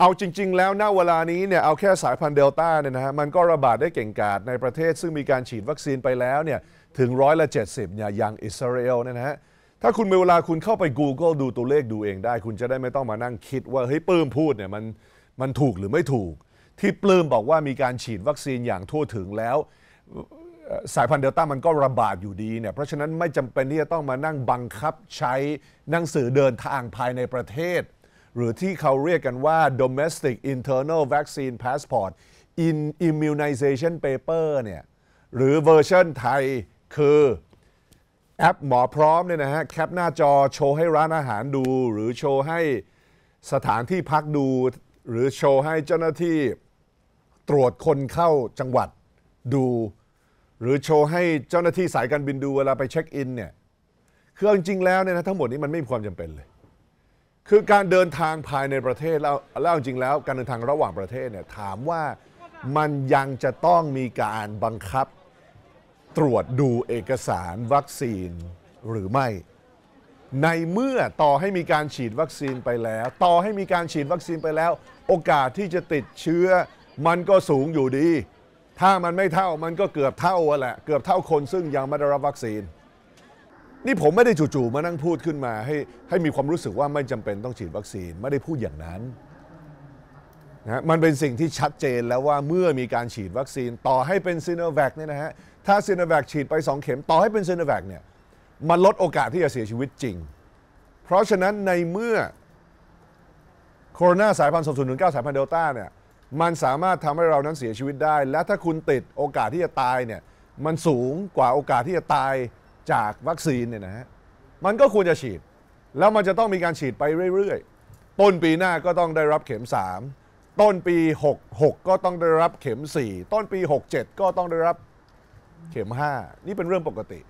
เอาจริงๆแล้วณเวลานี้เนี่ยเอาแค่สายพันธุ์เดลต้าเนี่ยนะฮะมันก็ระบาดได้เก่งกาจในประเทศซึ่งมีการฉีดวัคซีนไปแล้วเนี่ยถึงร้อยละ 70เนี่ยอย่างอิสราเอลเนี่ยนะฮะถ้าคุณมีเวลาคุณเข้าไป Google ดูตัวเลขดูเองได้ คุณจะได้ไม่ต้องมานั่งคิดว่า เฮ้ย ปลื้มพูดเนี่ยมันมันถูกหรือไม่ถูก ที่ปลื้มบอกว่ามีการฉีดวัคซีนอย่างทั่วถึงแล้ว สายพันธุ์เดลต้ามันก็ระบาดอยู่ดีเนี่ยเพราะฉะนั้นไม่จำเป็นที่จะต้องมานั่งบังคับ ใช้หนังสือเดินทางภายในประเทศหรือที่เขาเรียกกันว่า domestic internal vaccine passport in immunization paper เนี่ย หรือเวอร์ชันไทย คือแอปหมอพร้อมเนี่ยนะฮะแคปหน้าจอโชว์ให้ร้านอาหารดูหรือโชว์ให้สถานที่พักดู หรือโชว์ให้เจ้าหน้าที่ตรวจคนเข้าจังหวัดดู หรือโชว์ให้เจ้าหน้าที่สายการบินดูเวลาไปเช็คอินเนี่ยคือจริงๆแล้วเนี่ยนะทั้งหมดนี้มันไม่มีความจำเป็นเลยคือการเดินทางภายในประเทศ แล้วแล้วจริงแล้วการเดินทางระหว่างประเทศเนี่ยถามว่ามันยังจะต้องมีการบังคับตรวจดูเอกสารวัคซีนหรือไม่ ในเมื่อต่อให้มีการฉีดวัคซีนไปแล้ว ต่อให้มีการฉีดวัคซีนไปแล้ว โอกาสที่จะติดเชื้อ มันก็สูงอยู่ดี ถ้ามันไม่เท่ามันก็เกือบเท่าแหละเกือบเท่าคนซึ่งยังไม่ได้รับวัคซีนนี่ผมไม่ได้จู่ๆมานั่งพูดขึ้นมาให้ให้มีความรู้สึกว่าไม่จำเป็นต้องฉีดวัคซีน ไม่ได้พูดอย่างนั้นนะมันเป็นสิ่งที่ชัดเจนแล้วว่า เมื่อมีการฉีดวัคซีนต่อให้เป็นซีโนแวคเนี่ยนะฮะถ้าซีโนแวคฉีดไป 2 เข็มต่อให้เป็นซีโนแวคเนี่ยมันลดโอกาสที่จะเสียชีวิตจริง เพราะฉะนั้นในเมื่อโคโรนาสายพันธุ์2 0 9สายพันธุ์เดลต้าเนี่ยมันสามารถทำให้เรานั้นเสียชีวิตได้ และถ้าคุณติดโอกาสที่จะตายเนี่ยมันสูงกว่าโอกาสที่จะตายจากวัคซีนเนี่ยนะฮะ มันก็ควรจะฉีด แล้วมันจะต้องมีการฉีดไปเรื่อยๆ ต้นปีหน้าก็ต้องได้รับเข็ม 3 ต้นปี 66 ก็ต้องได้รับเข็ม 4 ต้นปี 67 ก็ต้องได้รับเข็ม 5 นี่เป็นเรื่องปกติ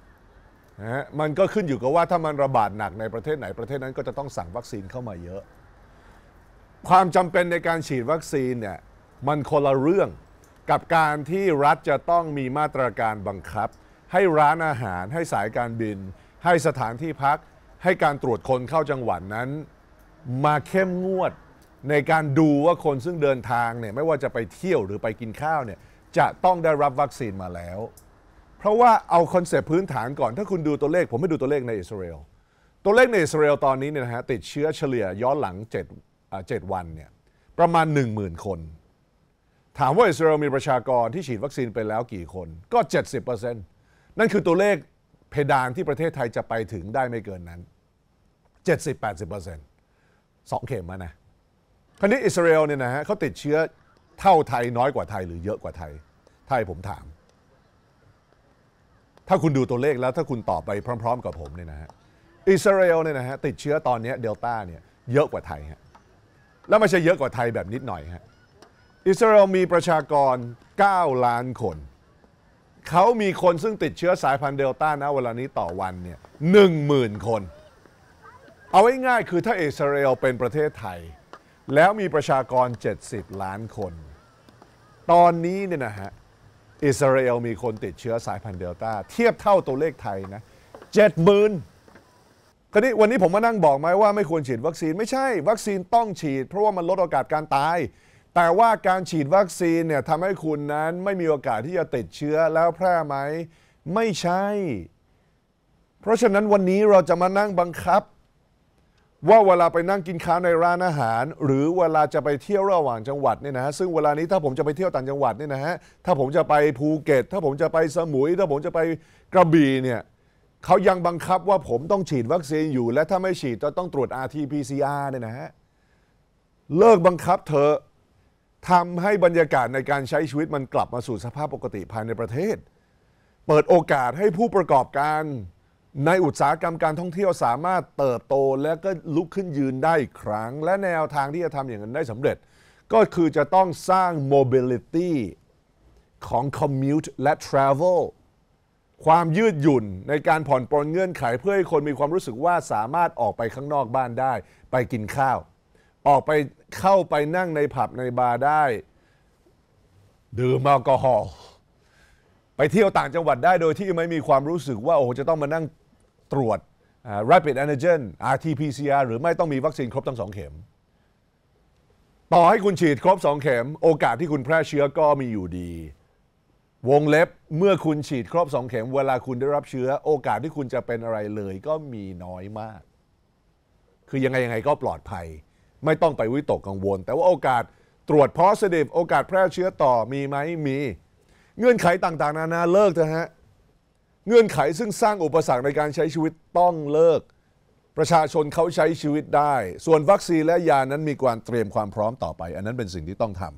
นะฮะ มันก็ขึ้นอยู่กับว่า ถ้ามันระบาดหนักในประเทศไหนประเทศนั้นก็จะต้องสั่งวัคซีนเข้ามาเยอะ ความจำเป็นในการฉีดวัคซีนเนี่ย มันคนละเรื่องกับการที่รัฐจะต้องมีมาตรการบังคับให้ร้านอาหารให้สายการบิน ให้สถานที่พัก ให้การตรวจคนเข้าจังหวัดนนั้น มาเข้มงวดในการดูว่าคนซึ่งเดินทางเนี่ยไม่ว่าจะไปเที่ยวหรือไปกินข้าวเนี่ยจะต้องได้รับวัคซีนมาแล้ว เพราะว่าเอาคอนเซปต์พื้นฐานก่อน ถ้าคุณดูตัวเลขผมไม่ดูตัวเลขในอิสราเอลตัวเลขในอิสราเอลตอนนี้เนี่ยนะฮะติดเชื้อเฉลี่ยย้อนหลัง7ดวันเนี่ยประมาณ 10,000 คน ถามว่าอิสราเอลมีประชากรที่ฉีดวัคซีนไปแล้วกี่คนก็ 70%เนั่นคือตัวเลขเพดานที่ประเทศไทยจะไปถึงได้ไม่เกินนั้น 70-80%สองเข็มนะ คราวนี้อิสราเอลเนี่ยนะฮะเขาติดเชื้อเท่าไทยน้อยกว่าไทยหรือเยอะกว่าไทย ไทยผมถาม ถ้าคุณดูตัวเลขแล้ว ถ้าคุณตอบไปพร้อมๆกับผมเนี่ยนะฮะ อิสราเอลเนี่ยนะฮะติดเชื้อตอนนี้เดลต้าเนี่ยเยอะกว่าไทยฮะ แล้วไม่ใช่เยอะกว่าไทยแบบนิดหน่อยฮะ อิสราเอลมีประชากร 9 ล้านคนเขามีคนซึ่งติดเชื้อสายพันธุ์เดลต้านะเวลานี้ต่อวันเนี่ยหนึ่งหมื่นคน เอาง่ายๆคือถ้าอิสราเอลเป็นประเทศไทย แล้วมีประชากร 70 ล้านคน ตอนนี้เนี่ยนะฮะอิสราเอลมีคนติดเชื้อสายพันธุ์เดลต้า เทียบเท่าตัวเลขไทยนะเจ็ดหมื่นคราวนี้วันนี้ผมมานั่งบอกไหมว่าไม่ควรฉีดวัคซีนไม่ใช่วัคซีนต้องฉีดเพราะว่ามันลดโอกาสการตายแต่ว่าการฉีดวัคซีนเนี่ยทำให้คุณนั้นไม่มีโอกาสที่จะติดเชื้อแล้วแพร่ไหมไม่ใช่ เพราะฉะนั้นวันนี้เราจะมานั่งบังคับว่าเวลาไปนั่งกินข้าวในร้านอาหาร หรือเวลาจะไปเที่ยวระหว่างจังหวัดเนี่ยนะฮะซึ่งเวลานี้ถ้าผมจะไปเที่ยวต่างจังหวัดเนี่ยนะฮะถ้าผมจะไปภูเก็ต ถ้าผมจะไปสมุย ถ้าผมจะไปกระบี่เนี่ยเขายังบังคับว่าผมต้องฉีดวัคซีนอยู่และถ้าไม่ฉีดจะต้องตรวจ rt-pcr เนี่ยนะฮะเลิกบังคับเธอทำให้บรรยากาศในการใช้ชีวิตมันกลับมาสู่สภาพปกติภายในประเทศ เปิดโอกาสให้ผู้ประกอบการในอุตสาหกรรมการท่องเที่ยวสามารถเติบโตและก็ลุกขึ้นยืนได้อีกครั้ง และแนวทางที่จะทำอย่างนั้นได้สำเร็จ ก็คือจะต้องสร้าง mobility ของ commute และ travel ความยืดหยุ่นในการผ่อนปลนเงื่อนไข เพื่อให้คนมีความรู้สึกว่าสามารถออกไปข้างนอกบ้านได้ไปกินข้าวออกไปเข้าไปนั่งในผับในบาร์ได้ดื่มแอลกอฮอล์ไปเที่ยวต่างจังหวัดได้โดยที่ไม่มีความรู้สึกว่าโอ้โห จะต้องมานั่งตรวจ rapid antigen RT-PCR หรือไม่ต้องมีวัคซีนครบทั้งสองเข็ม ต่อให้คุณฉีดครบสองเข็ม โอกาสที่คุณแพร่เชื้อก็มีอยู่ดี วงเล็บเมื่อคุณฉีดครบสองเข็ม เวลาคุณได้รับเชื้อ โอกาสที่คุณจะเป็นอะไรเลย ก็มีน้อยมาก คือยังไงยังไงก็ปลอดภัยไม่ต้องไปวิตกกังวล แต่ว่าโอกาสตรวจ positive โอกาสแพร่เชื้อต่อมีไหมมี เงื่อนไขต่างๆ นานาเลิกเถอะฮะ เงื่อนไขซึ่งสร้างอุปสรรคในการใช้ชีวิตต้องเลิก ประชาชนเขาใช้ชีวิตได้ ส่วนวัคซีนและยานั้นมีการเตรียมความพร้อมต่อไป อันนั้นเป็นสิ่งที่ต้องทำ